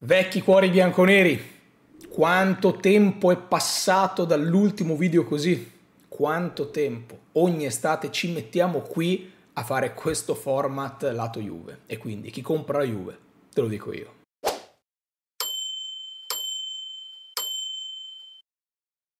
Vecchi cuori bianconeri, quanto tempo è passato dall'ultimo video così? Quanto tempo? Ogni estate ci mettiamo qui a fare questo format lato Juve e quindi chi compra la Juve, te lo dico io.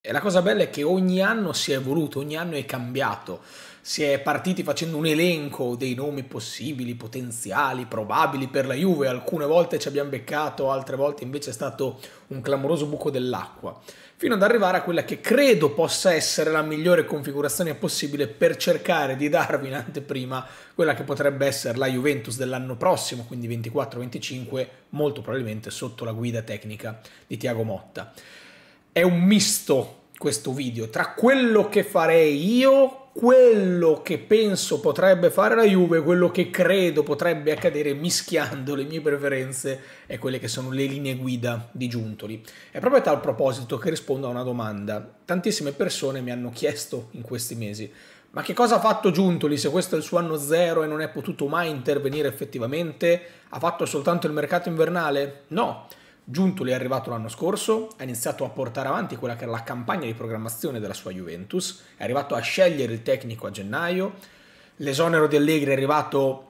E la cosa bella è che ogni anno si è evoluto, ogni anno è cambiato. Si è partiti facendo un elenco dei nomi possibili, potenziali, probabili per la Juve. Alcune volte ci abbiamo beccato, altre volte invece è stato un clamoroso buco dell'acqua. Fino ad arrivare a quella che credo possa essere la migliore configurazione possibile per cercare di darvi in anteprima quella che potrebbe essere la Juventus dell'anno prossimo, quindi 24-25, molto probabilmente sotto la guida tecnica di Tiago Motta è un misto questo video, tra quello che farei io, quello che penso potrebbe fare la Juve, quello che credo potrebbe accadere mischiando le mie preferenze e quelle che sono le linee guida di Giuntoli. È proprio a tal proposito che rispondo a una domanda. Tantissime persone mi hanno chiesto in questi mesi ma che cosa ha fatto Giuntoli se questo è il suo anno zero e non è potuto mai intervenire effettivamente? Ha fatto soltanto il mercato invernale? No. Giuntoli è arrivato l'anno scorso, ha iniziato a portare avanti quella che era la campagna di programmazione della sua Juventus, è arrivato a scegliere il tecnico a gennaio, l'esonero di Allegri è arrivato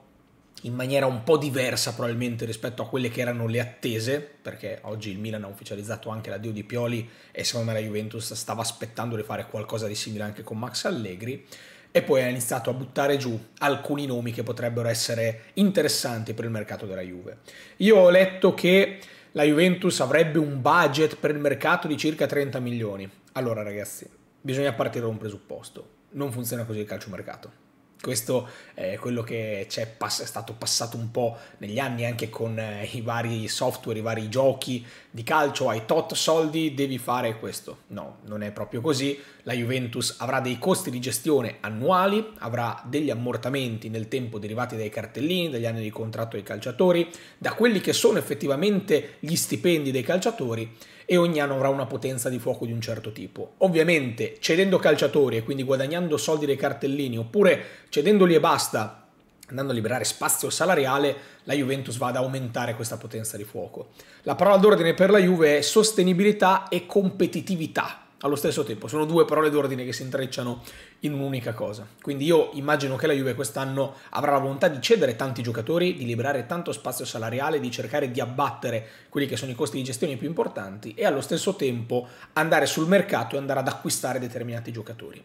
in maniera un po' diversa probabilmente rispetto a quelle che erano le attese, perché oggi il Milan ha ufficializzato anche l'addio di Pioli e secondo me la Juventus stava aspettando di fare qualcosa di simile anche con Max Allegri e poi ha iniziato a buttare giù alcuni nomi che potrebbero essere interessanti per il mercato della Juve. Io ho letto che la Juventus avrebbe un budget per il mercato di circa 30 milioni. Allora ragazzi, bisogna partire da un presupposto. Non funziona così il calciomercato. Questo è quello che è stato passato un po' negli anni anche con eh, i vari software, i vari giochi di calcio, hai tot soldi, devi fare questo. No, non è proprio così. La Juventus avrà dei costi di gestione annuali, avrà degli ammortamenti nel tempo derivati dai cartellini, dagli anni di contratto dei calciatori, da quelli che sono effettivamente gli stipendi dei calciatori e ogni anno avrà una potenza di fuoco di un certo tipo. Ovviamente cedendo calciatori e quindi guadagnando soldi dai cartellini oppure cedendoli e basta andando a liberare spazio salariale, la Juventus va ad aumentare questa potenza di fuoco. La parola d'ordine per la Juve è sostenibilità e competitività, allo stesso tempo. Sono due parole d'ordine che si intrecciano in un'unica cosa. Quindi io immagino che la Juve quest'anno avrà la volontà di cedere tanti giocatori, di liberare tanto spazio salariale, di cercare di abbattere quelli che sono i costi di gestione più importanti e allo stesso tempo andare sul mercato e andare ad acquistare determinati giocatori.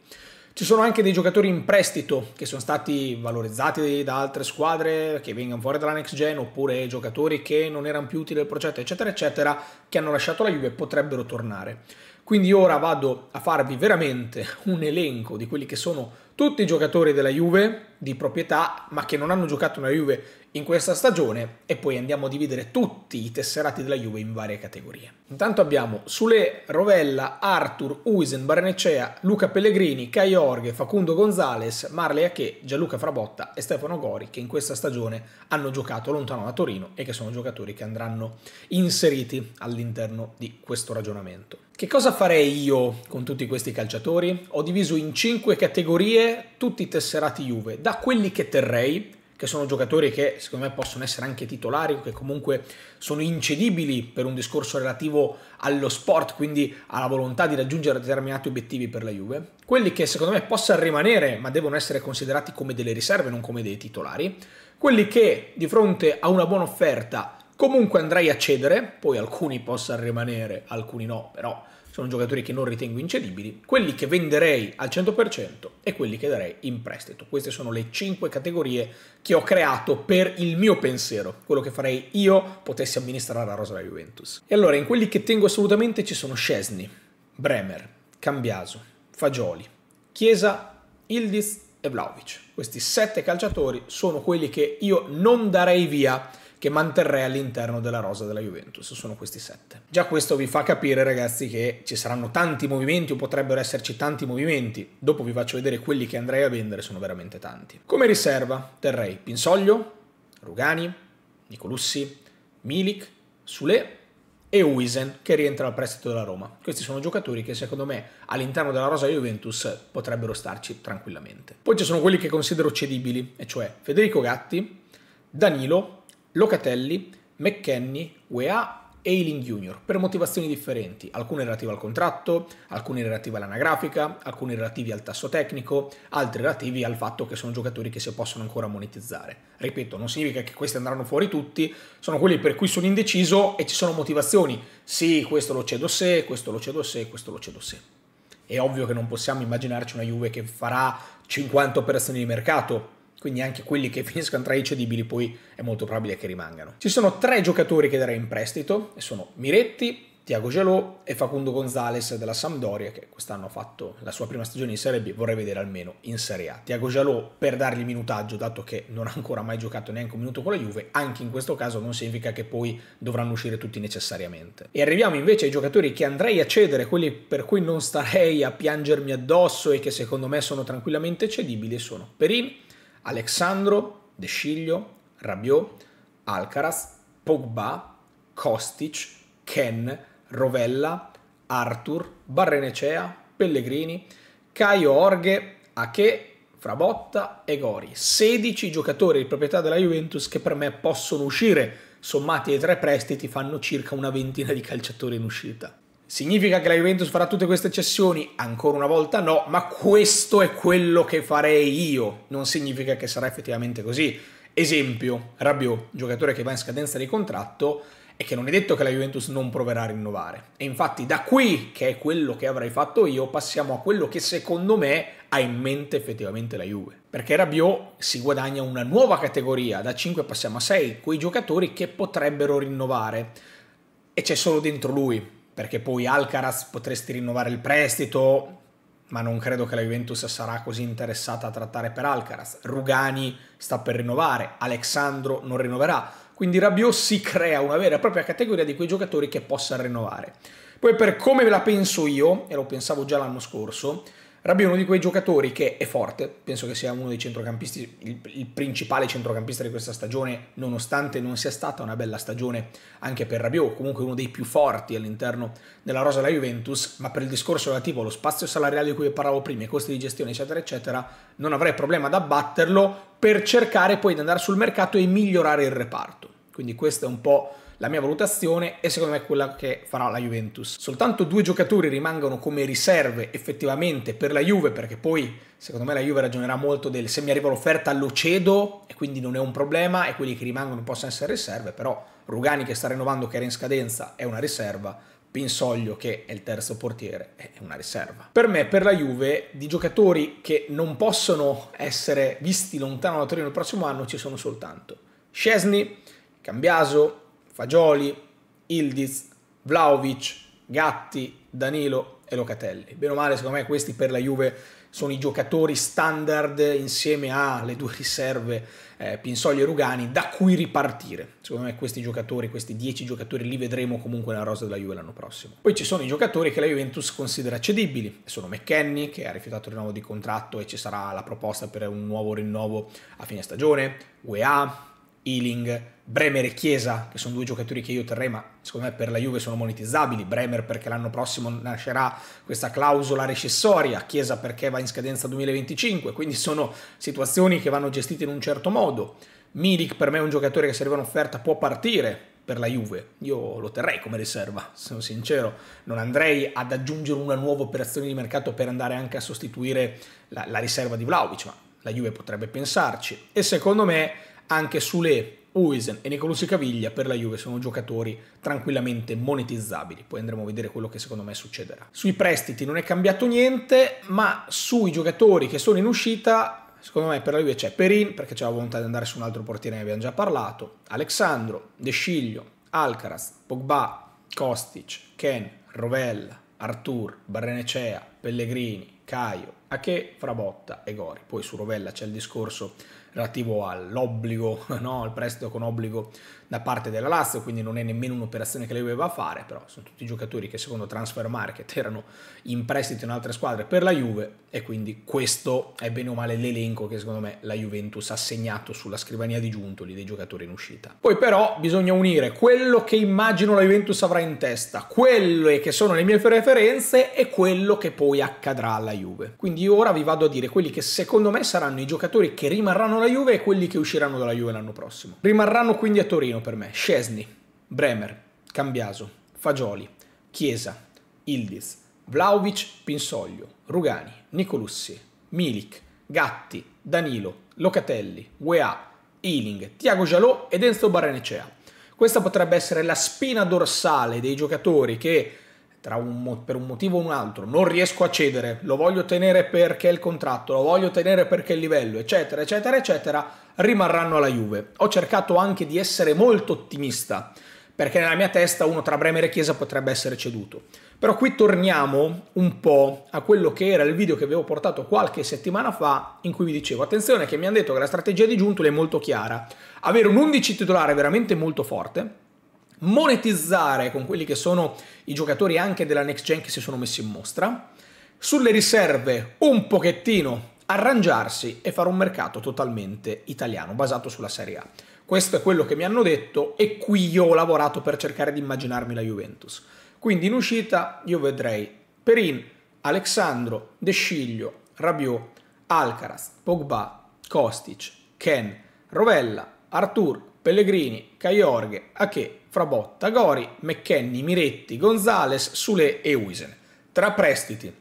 Ci sono anche dei giocatori in prestito che sono stati valorizzati da altre squadre che vengono fuori dalla next gen oppure giocatori che non erano più utili al progetto, eccetera, eccetera, che hanno lasciato la Juve e potrebbero tornare. Quindi ora vado a farvi veramente un elenco di quelli che sono tutti i giocatori della Juve di proprietà, ma che non hanno giocato una Juve in questa stagione e poi andiamo a dividere tutti i tesserati della Juve in varie categorie. Intanto abbiamo Sule, Rovella, Arthur, Uisen, Barnecea, Luca Pellegrini, Kai Orghe, Facundo Gonzales, Marley Ache, Gianluca Frabotta e Stefano Gori che in questa stagione hanno giocato lontano da Torino e che sono giocatori che andranno inseriti all'interno di questo ragionamento. Che cosa farei io con tutti questi calciatori? Ho diviso in 5 categorie tutti i tesserati Juve, da da quelli che terrei, che sono giocatori che secondo me possono essere anche titolari, che comunque sono incedibili per un discorso relativo allo sport, quindi alla volontà di raggiungere determinati obiettivi per la Juve. Quelli che secondo me possono rimanere, ma devono essere considerati come delle riserve, non come dei titolari. Quelli che di fronte a una buona offerta comunque andrei a cedere, poi alcuni possono rimanere, alcuni no, però sono giocatori che non ritengo incedibili, quelli che venderei al 100% e quelli che darei in prestito. Queste sono le 5 categorie che ho creato per il mio pensiero, quello che farei io potessi amministrare la rosa della Juventus. E allora in quelli che tengo assolutamente ci sono Scesni, Bremer, Cambiaso, Fagioli, Chiesa, Ildiz e Vlaovic. Questi 7 calciatori sono quelli che io non darei via che manterrei all'interno della rosa della Juventus, sono questi sette. Già questo vi fa capire ragazzi che ci saranno tanti movimenti o potrebbero esserci tanti movimenti, dopo vi faccio vedere quelli che andrei a vendere, sono veramente tanti. Come riserva terrei Pinsoglio, Rugani, Nicolussi, Milik, Sule e Wisen che rientra al prestito della Roma. Questi sono giocatori che secondo me all'interno della rosa Juventus potrebbero starci tranquillamente. Poi ci sono quelli che considero cedibili, e cioè Federico Gatti, Danilo, Locatelli, McKenny, UEA e Ealing Junior per motivazioni differenti, alcune relative al contratto, alcune relative all'anagrafica, alcune relative al tasso tecnico, altre relative al fatto che sono giocatori che si possono ancora monetizzare. Ripeto, non significa che questi andranno fuori tutti, sono quelli per cui sono indeciso e ci sono motivazioni. Sì, questo lo cedo se, questo lo cedo se, questo lo cedo se. È ovvio che non possiamo immaginarci una Juve che farà 50 operazioni di mercato quindi anche quelli che finiscono tra i cedibili poi è molto probabile che rimangano. Ci sono tre giocatori che darei in prestito e sono Miretti, Tiago Gelò e Facundo Gonzales della Sampdoria che quest'anno ha fatto la sua prima stagione in Serie B, vorrei vedere almeno in Serie A. Tiago Gelò per dargli minutaggio, dato che non ha ancora mai giocato neanche un minuto con la Juve, anche in questo caso non significa che poi dovranno uscire tutti necessariamente. E arriviamo invece ai giocatori che andrei a cedere, quelli per cui non starei a piangermi addosso e che secondo me sono tranquillamente cedibili, sono Perin, Alexandro, De Sciglio, Rabiot, Alcaraz, Pogba, Kostic, Ken, Rovella, Arthur, Barrenecea, Pellegrini, Caio Orghe, Ache, Frabotta e Gori. 16 giocatori di proprietà della Juventus che per me possono uscire, sommati ai tre prestiti fanno circa una ventina di calciatori in uscita. Significa che la Juventus farà tutte queste cessioni? Ancora una volta no, ma questo è quello che farei io. Non significa che sarà effettivamente così. Esempio, Rabiot, giocatore che va in scadenza di contratto e che non è detto che la Juventus non proverà a rinnovare. E infatti da qui, che è quello che avrei fatto io, passiamo a quello che secondo me ha in mente effettivamente la Juve. Perché Rabiot si guadagna una nuova categoria, da 5 passiamo a 6, quei giocatori che potrebbero rinnovare. E c'è solo dentro lui, perché poi Alcaraz potresti rinnovare il prestito, ma non credo che la Juventus sarà così interessata a trattare per Alcaraz. Rugani sta per rinnovare, Alexandro non rinnoverà. Quindi Rabiot si crea una vera e propria categoria di quei giocatori che possa rinnovare. Poi per come ve la penso io, e lo pensavo già l'anno scorso, Rabbi è uno di quei giocatori che è forte, penso che sia uno dei centrocampisti, il, il, principale centrocampista di questa stagione, nonostante non sia stata una bella stagione anche per Rabiot, comunque uno dei più forti all'interno della rosa della Juventus, ma per il discorso relativo allo spazio salariale di cui parlavo prima, i costi di gestione eccetera eccetera, non avrei problema ad abbatterlo per cercare poi di andare sul mercato e migliorare il reparto. Quindi questo è un po' La mia valutazione e secondo me quella che farà la Juventus. Soltanto due giocatori rimangono come riserve effettivamente per la Juve perché poi secondo me la Juve ragionerà molto del se mi arriva l'offerta lo cedo e quindi non è un problema e quelli che rimangono possono essere riserve, però Rugani che sta rinnovando che era in scadenza è una riserva, Pinsoglio che è il terzo portiere è una riserva. Per me, per la Juve, di giocatori che non possono essere visti lontano da Torino il prossimo anno ci sono soltanto Scesni, Cambiaso, Fagioli, Ildiz, Vlaovic, Gatti, Danilo e Locatelli. Bene o male, secondo me questi per la Juve sono i giocatori standard insieme alle due riserve eh, Pinsoli e Rugani da cui ripartire. Secondo me questi giocatori, questi 10 giocatori li vedremo comunque nella rosa della Juve l'anno prossimo. Poi ci sono i giocatori che la Juventus considera cedibili, sono McKenny che ha rifiutato il rinnovo di contratto e ci sarà la proposta per un nuovo rinnovo a fine stagione, UEA, Ealing, Bremer e Chiesa, che sono due giocatori che io terrei, ma secondo me per la Juve sono monetizzabili. Bremer perché l'anno prossimo nascerà questa clausola recessoria, Chiesa perché va in scadenza 2025, quindi sono situazioni che vanno gestite in un certo modo. Milik per me è un giocatore che se arriva un'offerta può partire per la Juve, io lo terrei come riserva, sono sincero, non andrei ad aggiungere una nuova operazione di mercato per andare anche a sostituire la, la riserva di Vlaovic, ma la Juve potrebbe pensarci. E secondo me anche Sule, Uisen e Nicolucci Caviglia per la Juve sono giocatori tranquillamente monetizzabili, poi andremo a vedere quello che secondo me succederà. Sui prestiti non è cambiato niente, ma sui giocatori che sono in uscita, secondo me per la Juve c'è Perin, perché c'è la volontà di andare su un altro portiere, ne abbiamo già parlato, Alexandro, De Sciglio, Alcaraz, Pogba, Kostic, Ken, Rovella, Artur, Barrenecea, Pellegrini, Caio, Ache, Frabotta e Gori. Poi su Rovella c'è il discorso relativo all'obbligo, no? al prestito con obbligo da parte della Lazio, quindi non è nemmeno un'operazione che lei doveva fare, però sono tutti giocatori che secondo Transfer Market erano in prestito in altre squadre per la Juve e quindi questo è bene o male l'elenco che secondo me la Juventus ha segnato sulla scrivania di Giuntoli dei giocatori in uscita. Poi però bisogna unire quello che immagino la Juventus avrà in testa, quelle che sono le mie preferenze e quello che poi accadrà alla Juve. Quindi ora vi vado a dire quelli che secondo me saranno i giocatori che rimarranno alla Juve e quelli che usciranno dalla Juve l'anno prossimo. Rimarranno quindi a Torino per me. Scesni, Bremer, Cambiaso, Fagioli, Chiesa, Ildiz, Vlaovic, Pinsoglio, Rugani, Nicolussi, Milik, Gatti, Danilo, Locatelli, Wea, Ealing, Tiago Gialò ed Enzo Barrenecea. Questa potrebbe essere la spina dorsale dei giocatori che un, per un motivo o un altro non riesco a cedere, lo voglio tenere perché il contratto, lo voglio tenere perché il livello, eccetera, eccetera, eccetera, rimarranno alla Juve. Ho cercato anche di essere molto ottimista, perché nella mia testa uno tra Bremer e Chiesa potrebbe essere ceduto. Però qui torniamo un po' a quello che era il video che avevo portato qualche settimana fa, in cui vi dicevo, attenzione che mi hanno detto che la strategia di Giuntoli è molto chiara, avere un 11 titolare veramente molto forte, monetizzare con quelli che sono i giocatori anche della next gen che si sono messi in mostra, sulle riserve un pochettino arrangiarsi e fare un mercato totalmente italiano basato sulla Serie A. Questo è quello che mi hanno detto e qui io ho lavorato per cercare di immaginarmi la Juventus. Quindi in uscita io vedrei Perin, Alexandro, De Sciglio, Rabiot, Alcaraz, Pogba, Kostic, Ken, Rovella, Artur, Pellegrini, Caiorghe, Ache, Frabotta, Gori, McKenny, Miretti, Gonzales, Sule e Wisen. Tra prestiti,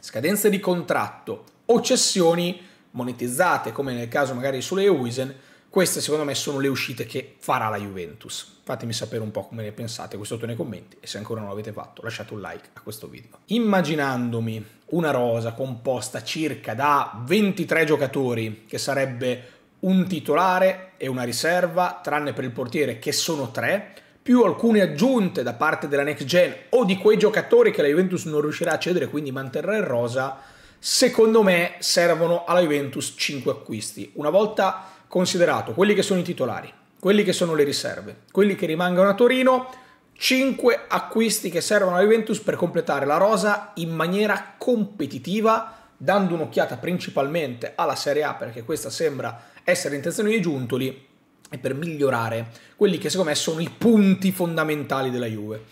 scadenze di contratto o cessioni monetizzate, come nel caso magari Sule e Wisen, queste secondo me sono le uscite che farà la Juventus. Fatemi sapere un po' come ne pensate qui sotto nei commenti e se ancora non l'avete fatto lasciate un like a questo video. Immaginandomi una rosa composta circa da 23 giocatori che sarebbe un titolare e una riserva, tranne per il portiere che sono tre, più alcune aggiunte da parte della next gen o di quei giocatori che la Juventus non riuscirà a cedere, quindi manterrà in rosa, secondo me servono alla Juventus 5 acquisti. Una volta considerato quelli che sono i titolari, quelli che sono le riserve, quelli che rimangono a Torino, 5 acquisti che servono alla Juventus per completare la rosa in maniera competitiva, dando un'occhiata principalmente alla Serie A perché questa sembra essere l'intenzione di Giuntoli e per migliorare quelli che secondo me sono i punti fondamentali della Juve.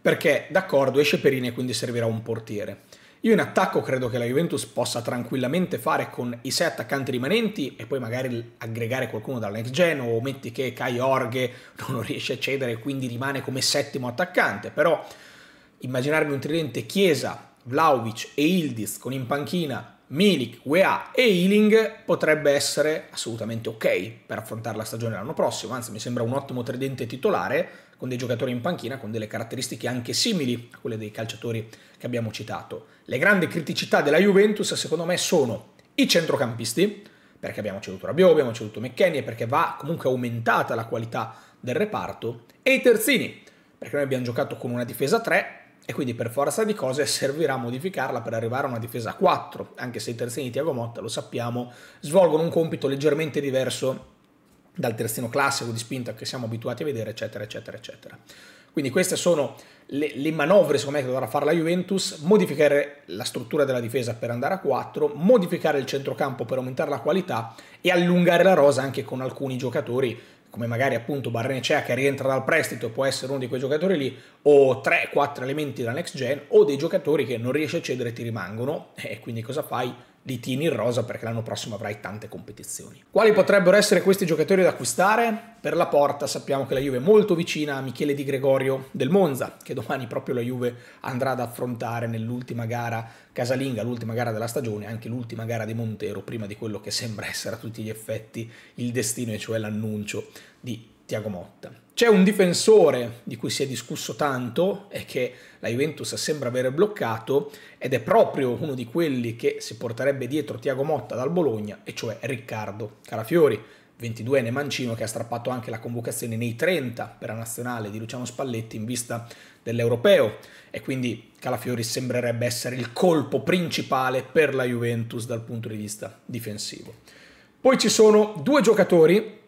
Perché, d'accordo, esce Perini e quindi servirà un portiere. Io in attacco credo che la Juventus possa tranquillamente fare con i sei attaccanti rimanenti e poi magari aggregare qualcuno dalla next gen o metti che Kai Orghe non riesce a cedere e quindi rimane come settimo attaccante, però immaginarmi un tridente Chiesa, Vlaovic e Ildiz con in panchina Milik, UEA e Ealing potrebbe essere assolutamente ok per affrontare la stagione l'anno prossimo, anzi mi sembra un ottimo tridente titolare con dei giocatori in panchina con delle caratteristiche anche simili a quelle dei calciatori che abbiamo citato. Le grandi criticità della Juventus secondo me sono i centrocampisti, perché abbiamo ceduto Rabiot, abbiamo ceduto McKennie, perché va comunque aumentata la qualità del reparto, e i terzini, perché noi abbiamo giocato con una difesa 3 e quindi per forza di cose servirà a modificarla per arrivare a una difesa a 4, anche se i terzini di Tiago Motta, lo sappiamo, svolgono un compito leggermente diverso dal terzino classico di spinta che siamo abituati a vedere, eccetera, eccetera, eccetera. Quindi queste sono le, le, manovre, secondo me, che dovrà fare la Juventus, modificare la struttura della difesa per andare a 4, modificare il centrocampo per aumentare la qualità e allungare la rosa anche con alcuni giocatori come magari appunto Barrenecea che rientra dal prestito può essere uno di quei giocatori lì, o 3-4 elementi della next gen, o dei giocatori che non riesci a cedere e ti rimangono, e quindi cosa fai? li tieni in rosa perché l'anno prossimo avrai tante competizioni. Quali potrebbero essere questi giocatori da acquistare? Per la porta sappiamo che la Juve è molto vicina a Michele Di Gregorio del Monza, che domani proprio la Juve andrà ad affrontare nell'ultima gara casalinga, l'ultima gara della stagione, anche l'ultima gara di Montero, prima di quello che sembra essere a tutti gli effetti il destino, e cioè l'annuncio di Tiago Motta. C'è un difensore di cui si è discusso tanto e che la Juventus sembra aver bloccato ed è proprio uno di quelli che si porterebbe dietro Tiago Motta dal Bologna, e cioè Riccardo Carafiori, 22enne mancino che ha strappato anche la convocazione nei 30 per la nazionale di Luciano Spalletti in vista dell'Europeo e quindi Calafiori sembrerebbe essere il colpo principale per la Juventus dal punto di vista difensivo. Poi ci sono due giocatori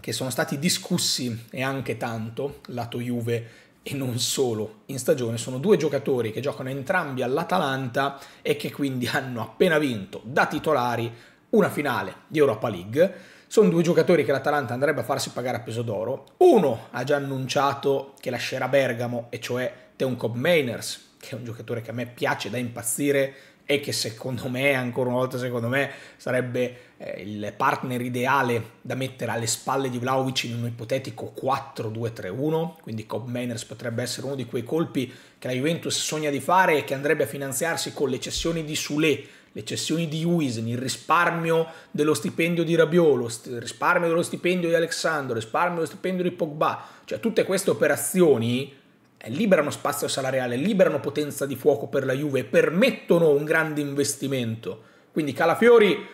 che sono stati discussi e anche tanto, lato Juve e non solo, in stagione sono due giocatori che giocano entrambi all'Atalanta e che quindi hanno appena vinto da titolari una finale di Europa League. Sono due giocatori che l'Atalanta andrebbe a farsi pagare a peso d'oro. Uno ha già annunciato che lascerà Bergamo, e cioè Teun Kopp Mainers, che è un giocatore che a me piace da impazzire e che secondo me, ancora una volta secondo me, sarebbe eh, il partner ideale da mettere alle spalle di Vlaovic in un ipotetico 4-2-3-1, quindi Cobb Manners potrebbe essere uno di quei colpi che la Juventus sogna di fare e che andrebbe a finanziarsi con le cessioni di Sule, le cessioni di Wisen, il risparmio dello stipendio di Rabiolo, il risparmio dello stipendio di Alexandro, il risparmio dello stipendio di Pogba, cioè tutte queste operazioni eh, liberano spazio salariale, liberano potenza di fuoco per la Juve, permettono un grande investimento. Quindi Calafiori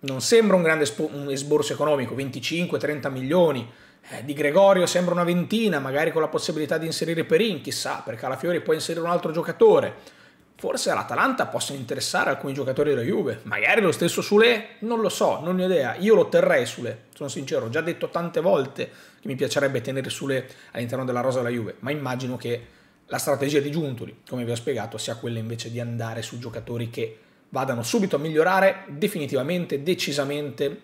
non sembra un grande esborso economico, 25-30 milioni, eh, di Gregorio sembra una ventina, magari con la possibilità di inserire Perin, chissà, perché Calafiori può inserire un altro giocatore. Forse all'Atalanta possono interessare alcuni giocatori della Juve, magari lo stesso Sule, non lo so, non ho idea. Io lo terrei Sule, sono sincero, ho già detto tante volte che mi piacerebbe tenere sulle all'interno della rosa della Juve, ma immagino che la strategia di Giuntoli, come vi ho spiegato, sia quella invece di andare su giocatori che vadano subito a migliorare definitivamente, decisamente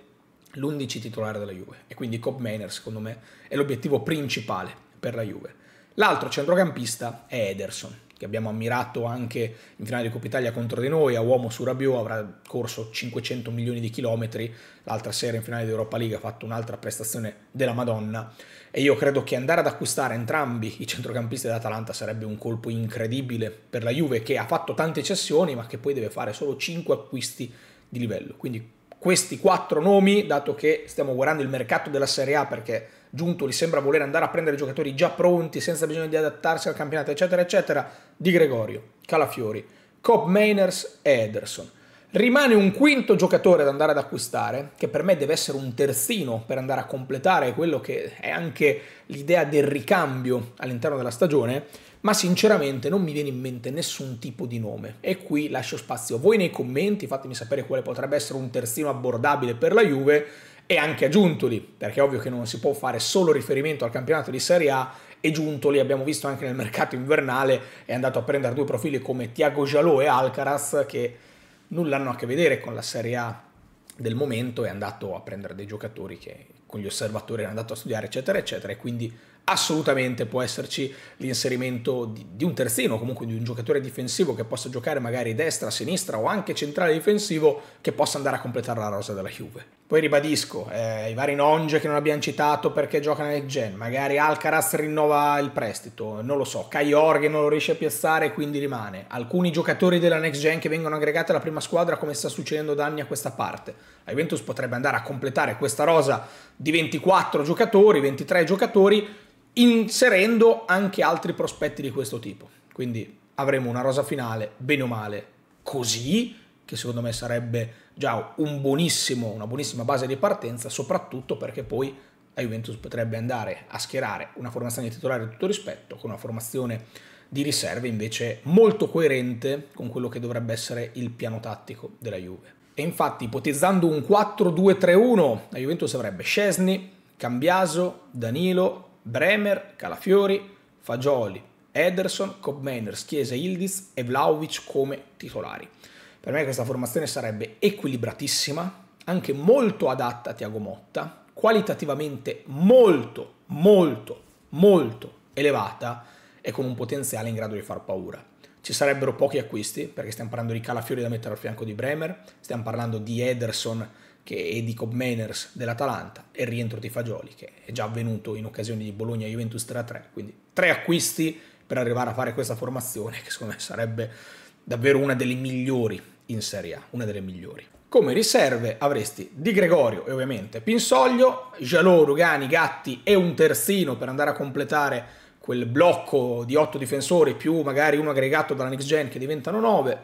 l'11 titolare della Juve e quindi Cobb Mainer secondo me è l'obiettivo principale per la Juve. L'altro centrocampista è Ederson, che abbiamo ammirato anche in finale di Coppa Italia contro di noi, a uomo su Rabiot avrà corso 500 milioni di chilometri, l'altra sera in finale di Europa League ha fatto un'altra prestazione della Madonna e io credo che andare ad acquistare entrambi i centrocampisti dell'Atalanta sarebbe un colpo incredibile per la Juve che ha fatto tante cessioni ma che poi deve fare solo 5 acquisti di livello, quindi questi quattro nomi, dato che stiamo guardando il mercato della Serie A perché giunto Giuntoli sembra voler andare a prendere giocatori già pronti senza bisogno di adattarsi al campionato, eccetera, eccetera, Di Gregorio, Calafiori, Cobb Mainers e Ederson. Rimane un quinto giocatore da andare ad acquistare, che per me deve essere un terzino per andare a completare quello che è anche l'idea del ricambio all'interno della stagione, ma sinceramente non mi viene in mente nessun tipo di nome. E qui lascio spazio a voi nei commenti, fatemi sapere quale potrebbe essere un terzino abbordabile per la Juve e anche a Giuntoli, perché è ovvio che non si può fare solo riferimento al campionato di Serie A e Giuntoli, abbiamo visto anche nel mercato invernale, è andato a prendere due profili come Tiago Jalò e Alcaraz che nulla hanno a che vedere con la Serie A del momento, è andato a prendere dei giocatori che con gli osservatori era andato a studiare, eccetera, eccetera, e quindi assolutamente può esserci l'inserimento di, di, un terzino, comunque di un giocatore difensivo che possa giocare magari destra, sinistra o anche centrale difensivo che possa andare a completare la rosa della Juve. Poi ribadisco, eh, i vari Nonge che non abbiamo citato perché giocano nel gen, magari Alcaraz rinnova il prestito, non lo so, Caior che non lo riesce a piazzare e quindi rimane. Alcuni giocatori della next gen che vengono aggregati alla prima squadra come sta succedendo da anni a questa parte. La Juventus potrebbe andare a completare questa rosa di 24 giocatori, 23 giocatori, inserendo anche altri prospetti di questo tipo. Quindi avremo una rosa finale, bene o male, così, che secondo me sarebbe già un una buonissima base di partenza, soprattutto perché poi la Juventus potrebbe andare a schierare una formazione di titolare di tutto rispetto con una formazione di riserve invece molto coerente con quello che dovrebbe essere il piano tattico della Juve. E infatti ipotizzando un 4-2-3-1 la Juventus avrebbe Scesni, Cambiaso, Danilo, Bremer, Calafiori, Fagioli, Ederson, Cobmeners, Chiesa Ildiz e Vlaovic come titolari. Per me questa formazione sarebbe equilibratissima, anche molto adatta a Tiago Motta, qualitativamente molto, molto, molto elevata e con un potenziale in grado di far paura. Ci sarebbero pochi acquisti, perché stiamo parlando di Calafiori da mettere al fianco di Bremer, stiamo parlando di Ederson e di Cobb Manners dell'Atalanta e rientro di Fagioli, che è già avvenuto in occasione di Bologna-Juventus 3-3, quindi tre acquisti per arrivare a fare questa formazione, che secondo me sarebbe davvero una delle migliori in Serie A, una delle migliori. Come riserve avresti Di Gregorio e ovviamente Pinsoglio, Jalò, Rugani, Gatti e un terzino per andare a completare quel blocco di otto difensori più magari uno aggregato dalla Next Gen che diventano nove.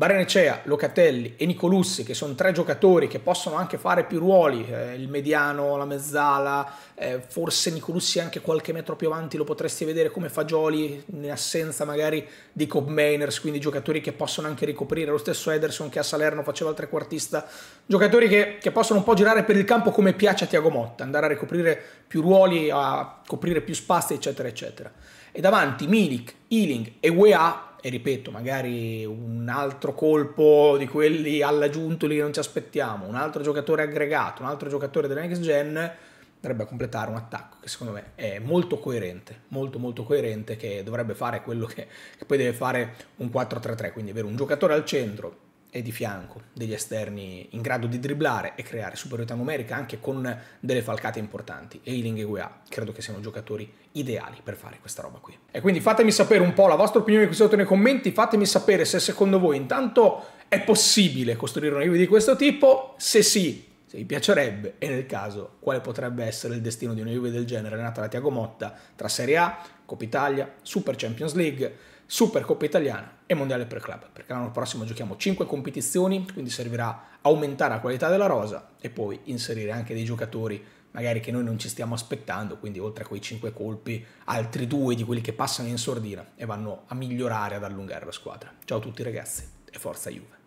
Barenecea, Locatelli e Nicolussi, che sono tre giocatori che possono anche fare più ruoli, eh, il mediano, la mezzala, eh, forse Nicolussi anche qualche metro più avanti lo potresti vedere come fagioli in assenza magari di Cobmainers, quindi giocatori che possono anche ricoprire lo stesso Ederson che a Salerno faceva il trequartista, giocatori che, che possono un po' girare per il campo come piace a Tiago Motta, andare a ricoprire più ruoli, a coprire più spazi, eccetera, eccetera. E davanti Milik, Ealing e UEA e ripeto, magari un altro colpo di quelli alla Giuntoli che non ci aspettiamo, un altro giocatore aggregato, un altro giocatore della next gen, dovrebbe completare un attacco che secondo me è molto coerente, molto molto coerente, che dovrebbe fare quello che, che poi deve fare un 4-3-3, quindi avere un giocatore al centro e di fianco degli esterni in grado di dribblare e creare superiorità numerica anche con delle falcate importanti. E i Ealing e Guea credo che siano giocatori ideali per fare questa roba qui. E quindi fatemi sapere un po' la vostra opinione qui sotto nei commenti, fatemi sapere se secondo voi intanto è possibile costruire una Juve di questo tipo, se sì, se vi piacerebbe e nel caso quale potrebbe essere il destino di una Juve del genere nata da Tiago Motta tra Serie A, Coppa Italia, Super Champions League Supercoppa italiana e mondiale per club, perché l'anno prossimo giochiamo 5 competizioni, quindi servirà aumentare la qualità della rosa e poi inserire anche dei giocatori magari che noi non ci stiamo aspettando, quindi oltre a quei 5 colpi, altri due di quelli che passano in sordina e vanno a migliorare, ad allungare la squadra. Ciao a tutti ragazzi e forza Juve.